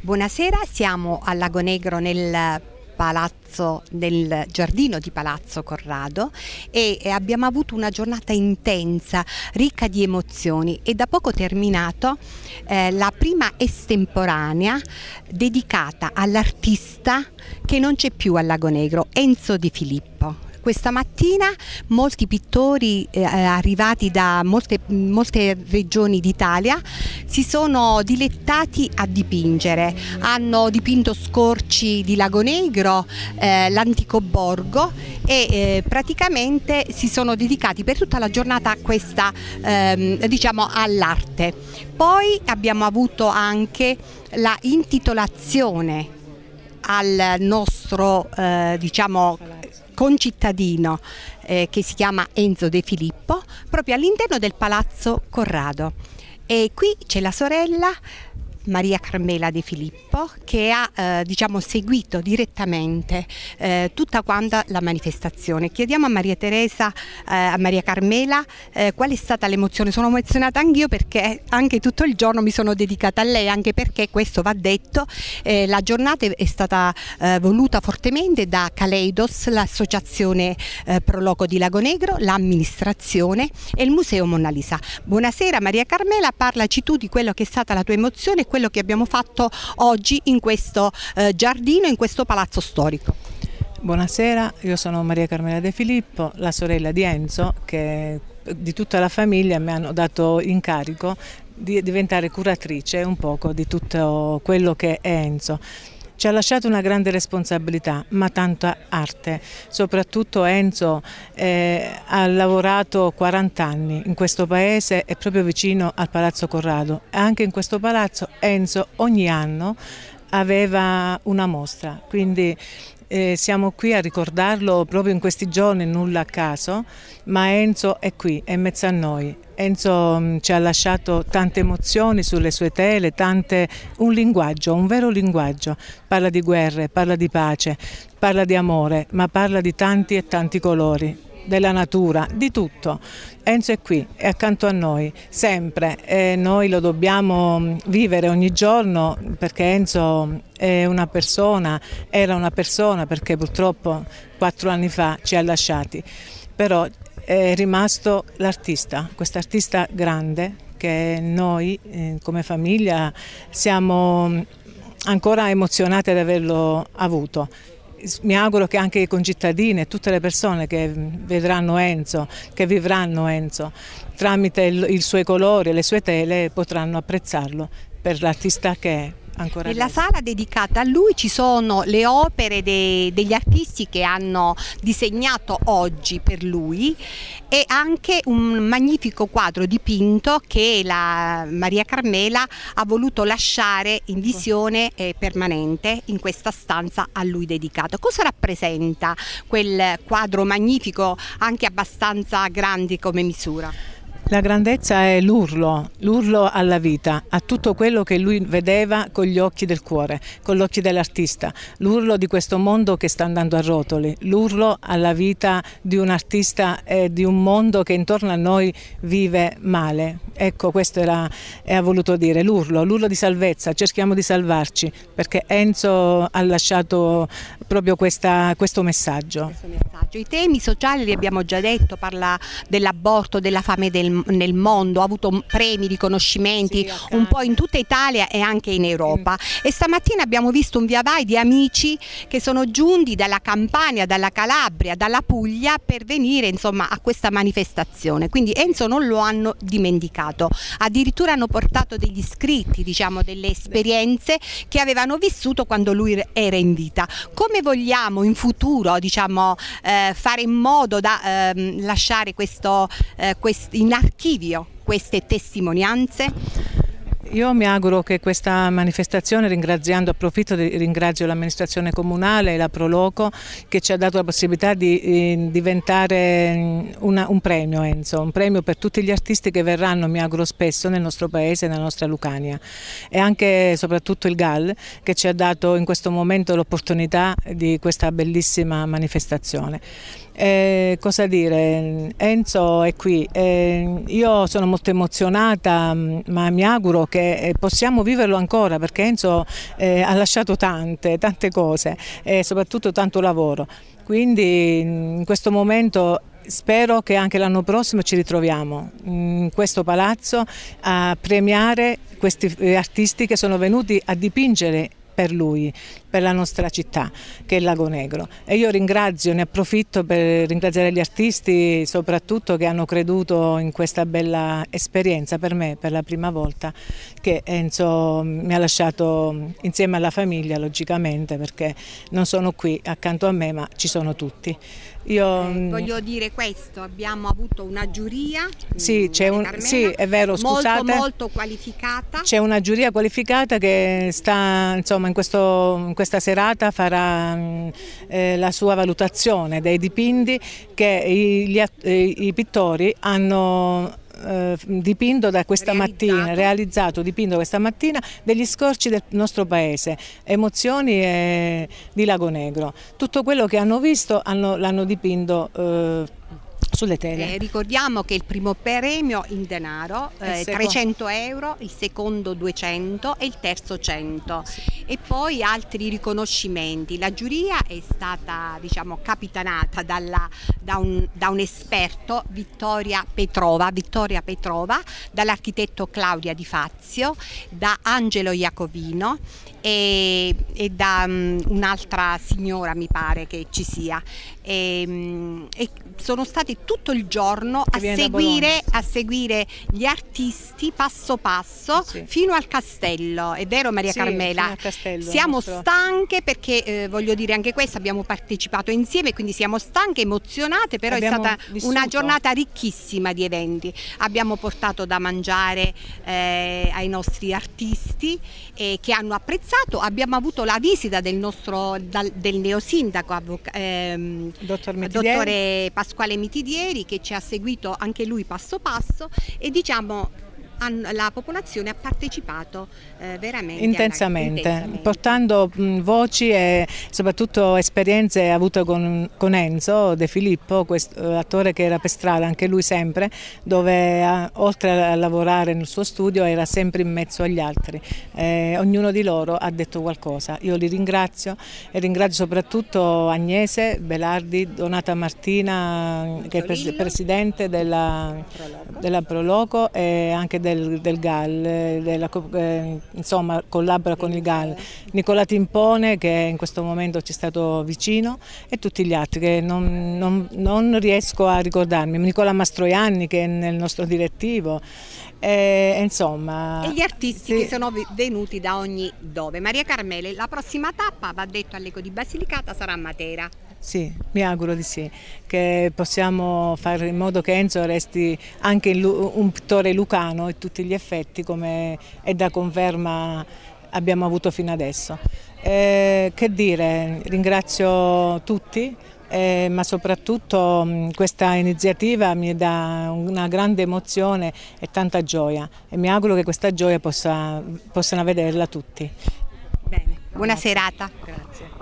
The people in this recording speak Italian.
Buonasera, siamo a Lago Negro nel palazzo, nel giardino di Palazzo Corrado e abbiamo avuto una giornata intensa, ricca di emozioni e da poco terminato eh, la prima estemporanea dedicata all'artista che non c'è più al Lago Negro, Enzo Di Filippo questa mattina molti pittori eh, eh, arrivati da molte, molte regioni d'Italia si sono dilettati a dipingere, hanno dipinto scorci di Lago Negro, eh, l'antico borgo e eh, praticamente si sono dedicati per tutta la giornata a questa, ehm, diciamo, all'arte. Poi abbiamo avuto anche la intitolazione al nostro eh, diciamo, concittadino eh, che si chiama Enzo De Filippo, proprio all'interno del Palazzo Corrado. E qui c'è la sorella Maria Carmela De Filippo che ha eh, diciamo, seguito direttamente eh, tutta quanta la manifestazione. Chiediamo a Maria Teresa, eh, a Maria Carmela eh, qual è stata l'emozione. Sono emozionata anch'io perché anche tutto il giorno mi sono dedicata a lei, anche perché questo va detto, eh, la giornata è stata eh, voluta fortemente da Caleidos, l'associazione Proloco di Lago Negro, l'amministrazione e il Museo Mona Lisa. Buonasera Maria Carmela, parlaci tu di quello che è stata la tua emozione e quello che abbiamo fatto oggi in questo eh, giardino, in questo palazzo storico. Buonasera, io sono Maria Carmela De Filippo, la sorella di Enzo che eh, di tutta la famiglia mi hanno dato incarico di diventare curatrice un poco di tutto quello che è Enzo. Ci ha lasciato una grande responsabilità, ma tanta arte. Soprattutto Enzo eh, ha lavorato 40 anni in questo paese e proprio vicino al Palazzo Corrado. Anche in questo palazzo Enzo ogni anno aveva una mostra, quindi eh, siamo qui a ricordarlo proprio in questi giorni, nulla a caso, ma Enzo è qui, è in mezzo a noi. Enzo mm, ci ha lasciato tante emozioni sulle sue tele, tante, un linguaggio, un vero linguaggio. Parla di guerre, parla di pace, parla di amore, ma parla di tanti e tanti colori della natura, di tutto. Enzo è qui, è accanto a noi, sempre e noi lo dobbiamo mm, vivere ogni giorno perché Enzo mm, è una persona, era una persona perché purtroppo quattro anni fa ci ha lasciati, però è rimasto l'artista, quest'artista grande che noi eh, come famiglia siamo mm, ancora emozionati ad averlo avuto mi auguro che anche i concittadini e tutte le persone che vedranno Enzo, che vivranno Enzo, tramite i suoi colori e le sue tele potranno apprezzarlo per l'artista che è. Ancora Nella adesso. sala dedicata a lui ci sono le opere dei, degli artisti che hanno disegnato oggi per lui e anche un magnifico quadro dipinto che la Maria Carmela ha voluto lasciare in visione eh, permanente in questa stanza a lui dedicata. Cosa rappresenta quel quadro magnifico, anche abbastanza grande come misura? La grandezza è l'urlo, l'urlo alla vita, a tutto quello che lui vedeva con gli occhi del cuore, con gli occhi dell'artista, l'urlo di questo mondo che sta andando a rotoli, l'urlo alla vita di un artista e di un mondo che intorno a noi vive male. Ecco, questo era, ha voluto dire l'urlo, l'urlo di salvezza, cerchiamo di salvarci, perché Enzo ha lasciato proprio questa, questo, messaggio. I temi sociali li abbiamo già detto, parla dell'aborto, della fame del mare nel, mondo, ha avuto premi, riconoscimenti sì, un po' in tutta Italia e anche in mm. Europa. Mm. E stamattina abbiamo visto un via vai di amici che sono giunti dalla Campania, dalla Calabria, dalla Puglia per venire insomma, a questa manifestazione. Quindi Enzo non lo hanno dimenticato, addirittura hanno portato degli scritti, diciamo, delle esperienze che avevano vissuto quando lui era in vita. Come vogliamo in futuro diciamo, eh, fare in modo da eh, lasciare questo, eh, questo in archivio queste testimonianze io mi auguro che questa manifestazione, ringraziando, approfitto, ringrazio l'amministrazione comunale e la Proloco che ci ha dato la possibilità di eh, diventare mm, una, un premio Enzo, un premio per tutti gli artisti che verranno, mi auguro spesso, nel nostro paese, nella nostra Lucania e anche e soprattutto il GAL che ci ha dato in questo momento l'opportunità di questa bellissima manifestazione. Eh, cosa dire, Enzo è qui, eh, io sono molto emozionata mm, ma mi auguro che che eh, possiamo viverlo ancora perché Enzo eh, ha lasciato tante, tante cose e soprattutto tanto lavoro. Quindi in questo momento spero che anche l'anno prossimo ci ritroviamo in questo palazzo a premiare questi eh, artisti che sono venuti a dipingere per lui, per la nostra città che è Lago Negro e io ringrazio, ne approfitto per ringraziare gli artisti soprattutto che hanno creduto in questa bella esperienza per me per la prima volta che Enzo mi ha lasciato insieme alla famiglia logicamente perché non sono qui accanto a me ma ci sono tutti. Io, eh, mm, voglio dire questo, abbiamo avuto una giuria, mm, sì, un, Carmena, sì è vero, scusate, molto, molto qualificata. C'è una giuria qualificata che sta insomma in questo, in questo questa serata farà mm, eh, la sua valutazione dei dipinti che i, gli, eh, i pittori hanno eh, dipinto da questa realizzato. mattina, realizzato, dipinto questa mattina degli scorci del nostro paese, emozioni e... di Lago Negro. Tutto quello che hanno visto l'hanno dipinto eh, sulle tele. Eh, ricordiamo che il primo premio in denaro è eh, 300 euro, il secondo 200 e il terzo 100 sì. e poi altri riconoscimenti. La giuria è stata diciamo, capitanata dalla, da, un, da, un, esperto, Vittoria Petrova, Vittoria Petrova, dall'architetto Claudia Di Fazio, da Angelo Iacovino e, e da um, un'altra signora mi pare che ci sia. E, ehm, e sono stati tutto il giorno a seguire, a seguire, gli artisti passo passo sì. fino al castello. È vero Maria sì, Carmela? Castello, siamo nostro... stanche perché eh, voglio dire anche questo, abbiamo partecipato insieme, quindi siamo stanche, emozionate, però abbiamo è stata vissuto. una giornata ricchissima di eventi. Abbiamo portato da mangiare eh, ai nostri artisti eh, che hanno apprezzato, abbiamo avuto la visita del nostro dal, del neosindaco ehm, Dottor Mitidieri. dottore Pasquale Mitidieri Brigadieri che ci ha seguito anche lui passo passo e diciamo la popolazione ha partecipato eh, veramente intensamente, alla, intensamente. portando mm, voci e soprattutto esperienze avute con, con Enzo De Filippo, questo, eh, attore che era per strada anche lui sempre, dove eh, oltre a lavorare nel suo studio era sempre in mezzo agli altri. Eh, ognuno di loro ha detto qualcosa. Io li ringrazio e ringrazio soprattutto Agnese Belardi, Donata Martina che è pres presidente della Proloco, della Proloco e anche del, del GAL, eh, della, eh, insomma collabora con il GAL, Nicola Timpone che in questo momento ci è stato vicino e tutti gli altri che non, non, non riesco a ricordarmi, Nicola Mastroianni che è nel nostro direttivo. E, insomma, e gli artisti sì. che sono venuti da ogni dove. Maria Carmele, la prossima tappa, va detto all'Eco di Basilicata, sarà a Matera. Sì, mi auguro di sì, che possiamo fare in modo che Enzo resti anche un pittore lucano e tutti gli effetti come è da conferma abbiamo avuto fino adesso. Eh, che dire, ringrazio tutti, eh, ma soprattutto mh, questa iniziativa mi dà una grande emozione e tanta gioia e mi auguro che questa gioia possa, possano vederla tutti. Bene, buona Grazie. serata. Grazie.